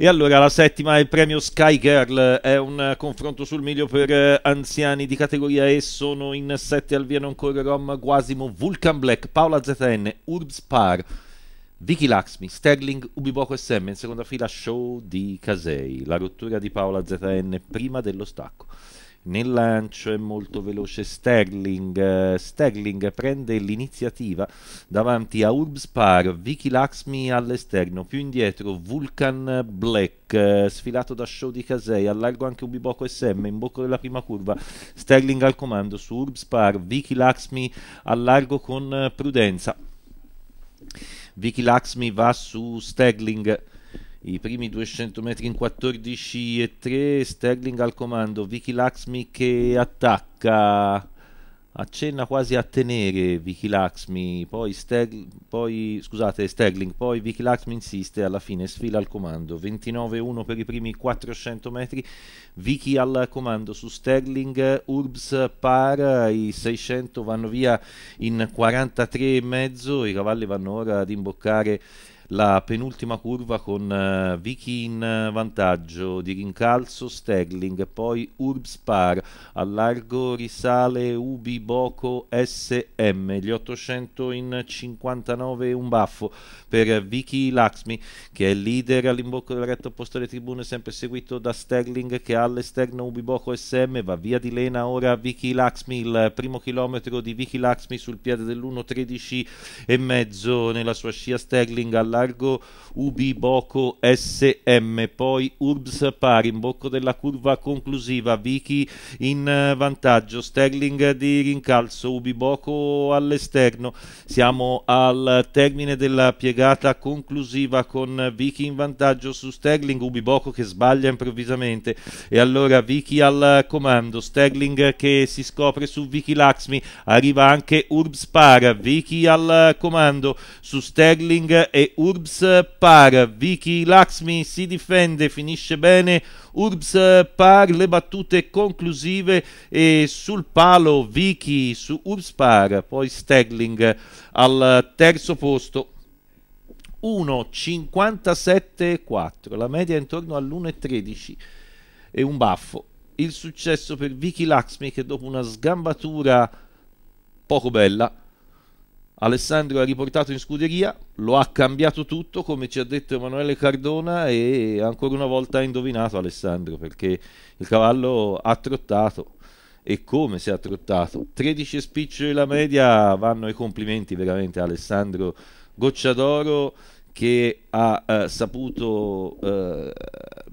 E allora la settima è il premio Sky Girl, è un confronto sul miglio per eh, anziani di categoria E, sono in sette al via non corre Rom, Guasimo, Vulcan Black, Paola ZN, Urbs Par, Vicky Laxmi, Sterling, Ubiboco SM, in seconda fila show di Casei, la rottura di Paola ZN prima dello stacco. Nel lancio è molto veloce Sterling. Eh, Sterling prende l'iniziativa davanti a Urbspar, Vicky Laxmi all'esterno, più indietro Vulcan Black, eh, sfilato da Show di Casei, allargo anche Ubiboco SM, in bocca della prima curva, Sterling al comando su Urbspar, Vicky Laxmi allargo con eh, prudenza. Vicky Laxmi va su Sterling i primi 200 metri in 14 e 3 Sterling al comando Vicky Laxmi che attacca accenna quasi a tenere Vicky Laxmi poi, Sterling, poi, scusate, Sterling poi Vicky Laxmi insiste alla fine sfila al comando 29-1 per i primi 400 metri Vicky al comando su Sterling Urbs par i 600 vanno via in 43,5 i cavalli vanno ora ad imboccare la penultima curva con uh, Vicky in eh, vantaggio di rincalzo Stegling, poi Urbspar, al largo risale Ubi Boco SM, gli 800 in 59 un baffo per Vicky Laxmi che è leader all'imbocco della retta opposta alle tribune, sempre seguito da Stegling che ha all'esterno Ubi Boco SM, va via di Lena ora Vicky Laxmi, il primo chilometro di Vicky Laxmi sul piede dell'1.13 e mezzo nella sua scia Stegling alla largo UB Boco SM, poi Urbs pari in bocco della curva conclusiva, Vichi in vantaggio, Sterling di rincalzo, UB Boco all'esterno, siamo al termine della piegata conclusiva con Vichi in vantaggio su Sterling, UB Boco che sbaglia improvvisamente e allora Vichi al comando, Sterling che si scopre su Vicky Laxmi, arriva anche Urbs Par, Vicky al comando su Sterling e Urbs Urbs par, Vicky Laxmi si difende, finisce bene, Urbs par, le battute conclusive e sul palo Vicky su Urbs par, poi Stegling al terzo posto. 1,57,4, la media è intorno all'1,13 e un baffo. Il successo per Vicky Laxmi che dopo una sgambatura poco bella Alessandro ha riportato in scuderia, lo ha cambiato tutto come ci ha detto Emanuele Cardona e ancora una volta ha indovinato Alessandro perché il cavallo ha trottato e come si è trottato. 13 spiccioli la media vanno i complimenti veramente a Alessandro Gocciadoro che ha eh, saputo eh,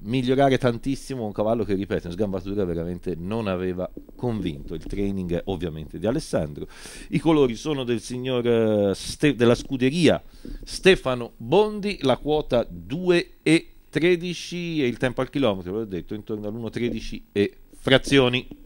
migliorare tantissimo un cavallo che, ripeto, in sgambatura veramente non aveva convinto. Il training ovviamente di Alessandro. I colori sono del signor eh, Ste della scuderia Stefano Bondi, la quota 2 e 13 e il tempo al chilometro, l'ho detto, intorno all'1.13 e frazioni.